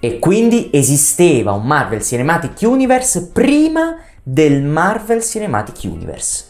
E quindi esisteva un Marvel Cinematic Universe prima del Marvel Cinematic Universe.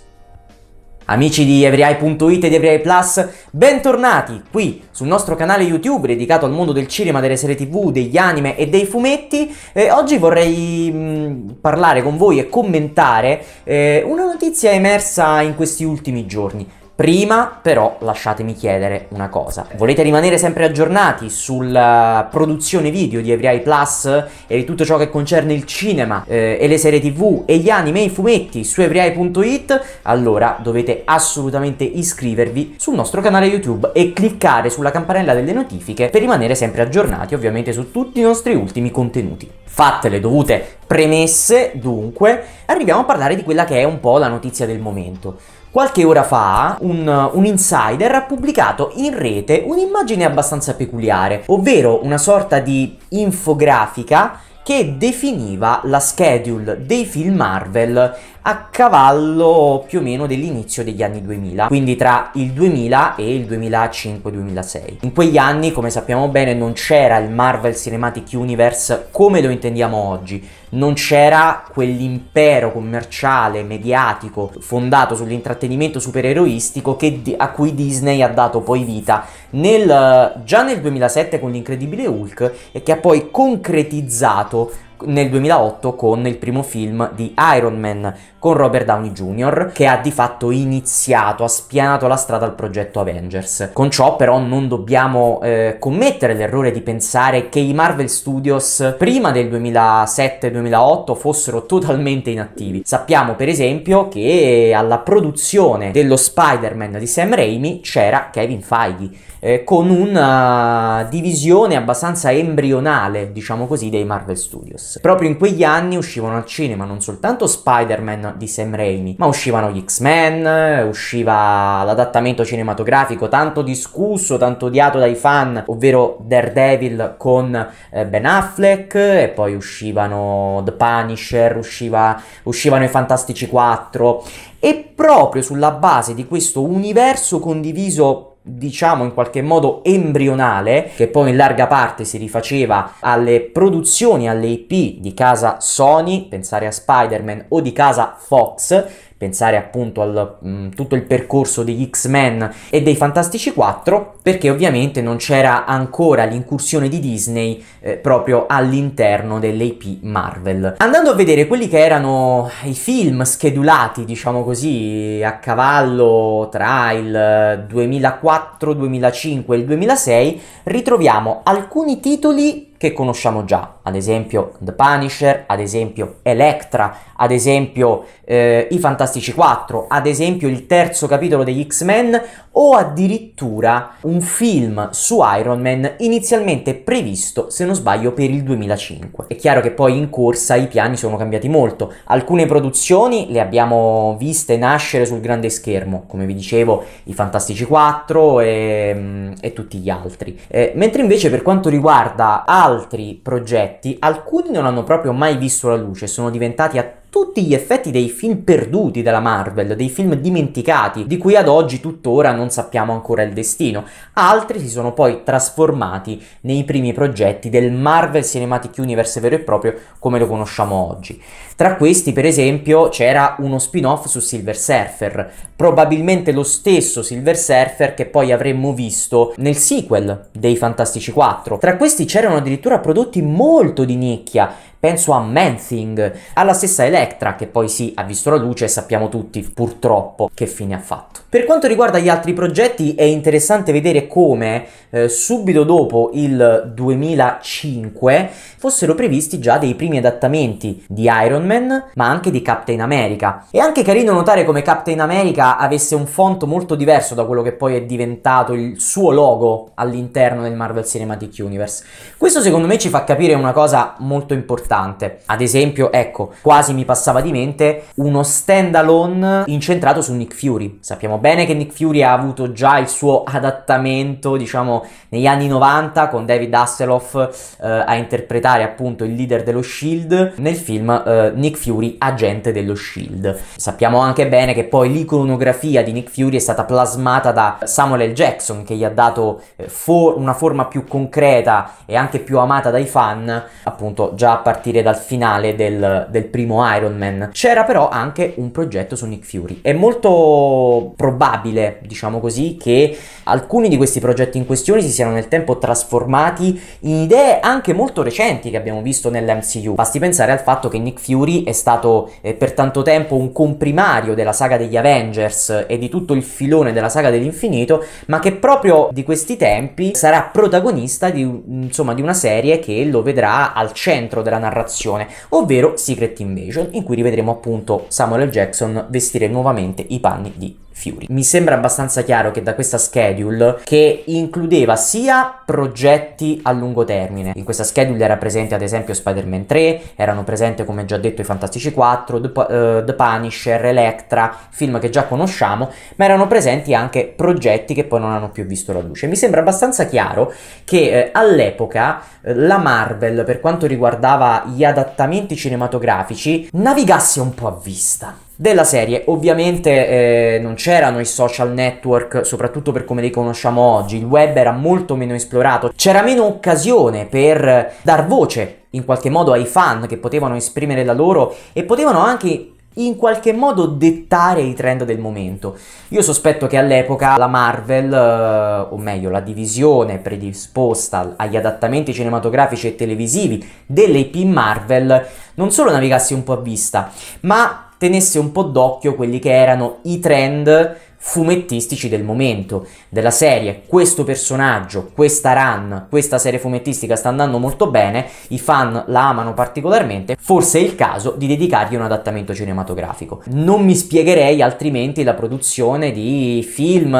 Amici di Everyeye.it e di Everyeye Plus, bentornati qui sul nostro canale YouTube dedicato al mondo del cinema, delle serie tv, degli anime e dei fumetti. Eh, oggi vorrei mh, mm, parlare con voi e commentare eh, una notizia emersa in questi ultimi giorni. Prima però lasciatemi chiedere una cosa, volete rimanere sempre aggiornati sulla produzione video di Every Plus e di tutto ciò che concerne il cinema eh, e le serie tv e gli anime e i fumetti su everyeye.it? Allora dovete assolutamente iscrivervi sul nostro canale YouTube e cliccare sulla campanella delle notifiche per rimanere sempre aggiornati ovviamente su tutti i nostri ultimi contenuti. Fatte le dovute premesse dunque, arriviamo a parlare di quella che è un po' la notizia del momento. Qualche ora fa un, un, insider ha pubblicato in rete un'immagine abbastanza peculiare, ovvero una sorta di infografica che definiva la schedule dei film Marvel a cavallo più o meno dell'inizio degli anni 2000, quindi tra il 2000 e il 2005-2006. In quegli anni, come sappiamo bene, non c'era il Marvel Cinematic Universe come lo intendiamo oggi, non c'era quell'impero commerciale, mediatico, fondato sull'intrattenimento supereroistico che, a cui Disney ha dato poi vita nel, eh, già nel 2007 con l'incredibile Hulk e che ha poi concretizzato nel 2008 con il primo film di Iron Man con Robert Downey Jr. che ha di fatto iniziato, ha spianato la strada al progetto Avengers. Con ciò però non dobbiamo eh, commettere l'errore di pensare che i Marvel Studios prima del 2007-2008 fossero totalmente inattivi. Sappiamo per esempio che alla produzione dello Spider-Man di Sam Raimi c'era Kevin Feige eh, con una divisione abbastanza embrionale, diciamo così, dei Marvel Studios successe. Proprio in quegli anni uscivano al cinema non soltanto Spider-Man di Sam Raimi, ma uscivano gli X-Men, usciva l'adattamento cinematografico tanto discusso, tanto odiato dai fan, ovvero Daredevil con eh, Ben Affleck, e poi uscivano The Punisher, usciva, uscivano i Fantastici 4, e proprio sulla base di questo universo condiviso diciamo in qualche modo embrionale, che poi in larga parte si rifaceva alle produzioni, alle IP di casa Sony, pensare a Spider-Man o di casa Fox, pensare appunto al mh, mm, tutto il percorso degli X-Men e dei Fantastici 4, perché ovviamente non c'era ancora l'incursione di Disney eh, proprio all'interno dell'AP Marvel. Andando a vedere quelli che erano i film schedulati, diciamo così, a cavallo tra il 2004, 2005 e il 2006, ritroviamo alcuni titoli che conosciamo già, ad esempio The Punisher, ad esempio Elektra, ad esempio eh, i Fantastici 4, ad esempio il terzo capitolo degli X-Men o addirittura un film su Iron Man inizialmente previsto, se non sbaglio, per il 2005. È chiaro che poi in corsa i piani sono cambiati molto. Alcune produzioni le abbiamo viste nascere sul grande schermo, come vi dicevo, i Fantastici 4 e, mm, e tutti gli altri. Eh, mentre invece per quanto riguarda altri progetti, alcuni non hanno proprio mai visto la luce, sono diventati attuali tutti gli effetti dei film perduti della Marvel, dei film dimenticati, di cui ad oggi tuttora non sappiamo ancora il destino. Altri si sono poi trasformati nei primi progetti del Marvel Cinematic Universe vero e proprio come lo conosciamo oggi. Tra questi, per esempio, c'era uno spin-off su Silver Surfer, probabilmente lo stesso Silver Surfer che poi avremmo visto nel sequel dei Fantastici 4. Tra questi c'erano addirittura prodotti molto di nicchia, penso a Man Thing, alla stessa Electra, Electra, che poi sì, ha visto la luce e sappiamo tutti purtroppo che fine ha fatto. Per quanto riguarda gli altri progetti è interessante vedere come eh, subito dopo il 2005 fossero previsti già dei primi adattamenti di Iron Man, ma anche di Captain America. È anche carino notare come Captain America avesse un font molto diverso da quello che poi è diventato il suo logo all'interno del Marvel Cinematic Universe. Questo secondo me ci fa capire una cosa molto importante. Ad esempio, ecco, quasi mi passa passava di mente uno stand alone incentrato su Nick Fury. Sappiamo bene che Nick Fury ha avuto già il suo adattamento, diciamo, negli anni 90 con David Hasselhoff eh, a interpretare appunto il leader dello Shield nel film eh, Nick Fury agente dello Shield. Sappiamo anche bene che poi l'iconografia di Nick Fury è stata plasmata da Samuel L. Jackson che gli ha dato eh, for- una forma più concreta e anche più amata dai fan, appunto già a partire dal finale del, del primo Iron Iron Man. C'era però anche un progetto su Nick Fury. È molto probabile, diciamo così, che alcuni di questi progetti in questione si siano nel tempo trasformati in idee anche molto recenti che abbiamo visto nell'MCU. Basti pensare al fatto che Nick Fury è stato eh, per tanto tempo un comprimario della saga degli Avengers e di tutto il filone della saga dell'infinito, ma che proprio di questi tempi sarà protagonista di, insomma, di una serie che lo vedrà al centro della narrazione, ovvero Secret Invasion, in cui rivedremo appunto Samuel Jackson vestire nuovamente i panni di Fury. Mi sembra abbastanza chiaro che da questa schedule che includeva sia progetti a lungo termine, in questa schedule era presente ad esempio Spider-Man 3, erano presenti come già detto i Fantastici 4, The, uh, The Punisher, Electra, film che già conosciamo, ma erano presenti anche progetti che poi non hanno più visto la luce. Mi sembra abbastanza chiaro che eh, all'epoca eh, la Marvel per quanto riguardava gli adattamenti cinematografici navigasse un po' a vista della serie. Ovviamente eh, non c'erano i social network, soprattutto per come li conosciamo oggi, il web era molto meno esplorato, c'era meno occasione per dar voce in qualche modo ai fan che potevano esprimere la loro e potevano anche in qualche modo dettare i trend del momento. Io sospetto che all'epoca la Marvel, eh, o meglio la divisione predisposta agli adattamenti cinematografici e televisivi delle IP Marvel, non solo navigasse un po' a vista, ma tenesse un po' d'occhio quelli che erano i trend fumettistici del momento, della serie. Questo personaggio, questa run, questa serie fumettistica sta andando molto bene, i fan la amano particolarmente, forse è il caso di dedicargli un adattamento cinematografico. Non mi spiegherei altrimenti la produzione di film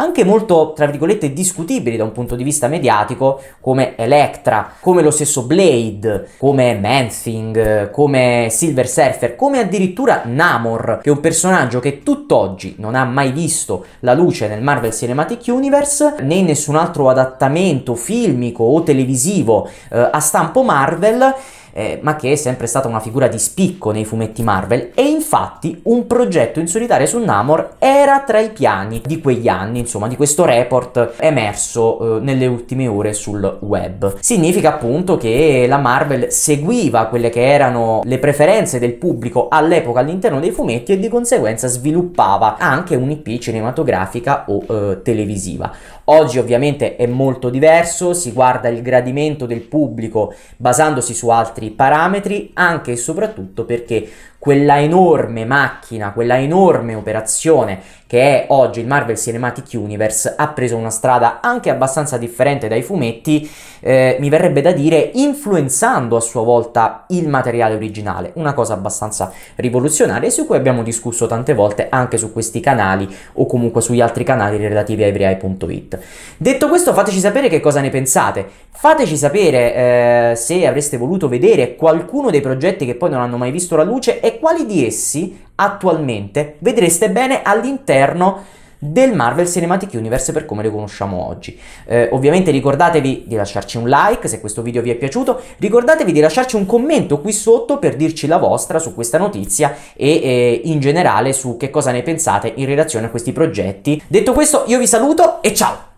anche molto, tra virgolette, discutibili da un punto di vista mediatico, come Electra, come lo stesso Blade, come Manthing, come Silver Surfer, come addirittura Namor, che è un personaggio che tutt'oggi non ha mai visto visto la luce nel Marvel Cinematic Universe, né in nessun altro adattamento filmico o televisivo eh, a stampo Marvel eh, ma che è sempre stata una figura di spicco nei fumetti Marvel e infatti un progetto in solitaria su Namor era tra i piani di quegli anni, insomma di questo report emerso eh, nelle ultime ore sul web. Significa appunto che la Marvel seguiva quelle che erano le preferenze del pubblico all'epoca all'interno dei fumetti e di conseguenza sviluppava anche un'IP cinematografica o eh, televisiva. Oggi ovviamente è molto diverso, si guarda il gradimento del pubblico basandosi su altri parametri anche e soprattutto perché quella enorme macchina, quella enorme operazione che è oggi il Marvel Cinematic Universe, ha preso una strada anche abbastanza differente dai fumetti, eh, mi verrebbe da dire influenzando a sua volta il materiale originale, una cosa abbastanza rivoluzionaria su cui abbiamo discusso tante volte anche su questi canali o comunque sugli altri canali relativi a everyeye.it. Detto questo fateci sapere che cosa ne pensate, fateci sapere eh, se avreste voluto vedere qualcuno dei progetti che poi non hanno mai visto la luce quali di essi attualmente vedreste bene all'interno del Marvel Cinematic Universe per come le conosciamo oggi. Eh, ovviamente ricordatevi di lasciarci un like se questo video vi è piaciuto, ricordatevi di lasciarci un commento qui sotto per dirci la vostra su questa notizia e eh, in generale su che cosa ne pensate in relazione a questi progetti. Detto questo io vi saluto e ciao!